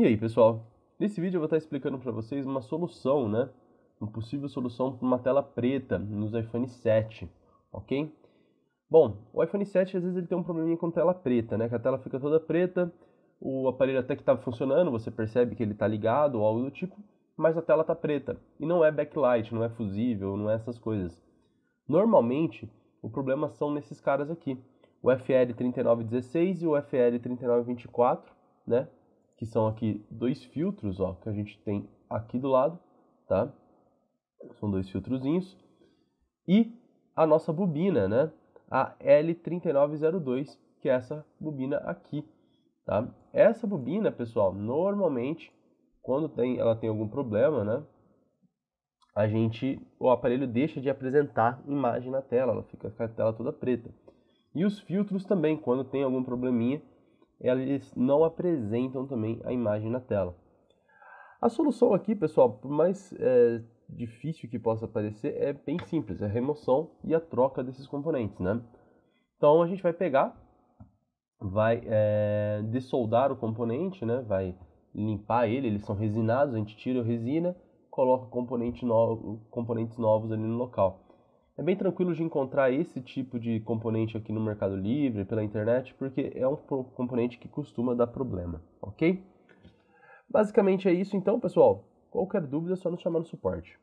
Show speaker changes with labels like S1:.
S1: E aí, pessoal? Nesse vídeo eu vou estar explicando para vocês uma solução, né? Uma possível solução para uma tela preta nos iPhone 7, ok? Bom, o iPhone 7 às vezes ele tem um probleminha com tela preta, né? Que a tela fica toda preta, o aparelho até que está funcionando, você percebe que ele está ligado ou algo do tipo, mas a tela está preta. E não é backlight, não é fusível, não é essas coisas. Normalmente, o problema são nesses caras aqui. O FL3916 e o FL3924, né? que são aqui dois filtros, ó, que a gente tem aqui do lado, tá? São dois filtrozinhos. E a nossa bobina, né? A L3902, que é essa bobina aqui, tá? Essa bobina, pessoal, normalmente, quando tem, ela tem algum problema, né? A gente, o aparelho deixa de apresentar imagem na tela, ela fica com a tela toda preta. E os filtros também, quando tem algum probleminha, eles não apresentam também a imagem na tela. A solução aqui, pessoal, por mais é, difícil que possa parecer, é bem simples, é a remoção e a troca desses componentes, né? Então a gente vai pegar, vai é, dessoldar o componente, né? Vai limpar ele, eles são resinados, a gente tira a resina, coloca componente novo componentes novos ali no local. É bem tranquilo de encontrar esse tipo de componente aqui no Mercado Livre, pela internet, porque é um componente que costuma dar problema, ok? Basicamente é isso então, pessoal. Qualquer dúvida é só nos chamar no suporte.